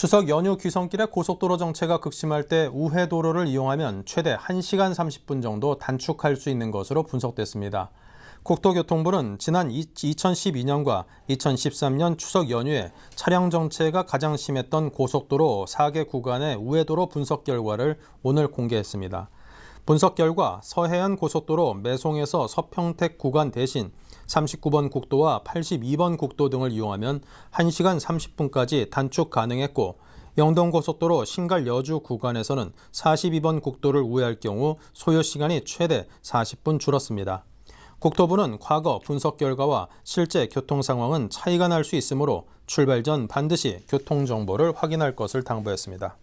추석 연휴 귀성길에 고속도로 정체가 극심할 때 우회도로를 이용하면 최대 1시간 30분 정도 단축할 수 있는 것으로 분석됐습니다. 국토교통부는 지난 2012년과 2013년 추석 연휴에 차량 정체가 가장 심했던 고속도로 4개 구간의 우회도로 분석 결과를 오늘 공개했습니다. 분석 결과 서해안 고속도로 매송에서 서평택 구간 대신 39번 국도와 82번 국도 등을 이용하면 1시간 30분까지 단축 가능했고 영동고속도로 신갈 여주 구간에서는 42번 국도를 우회할 경우 소요시간이 최대 40분 줄었습니다. 국토부는 과거 분석 결과와 실제 교통 상황은 차이가 날 수 있으므로 출발 전 반드시 교통 정보를 확인할 것을 당부했습니다.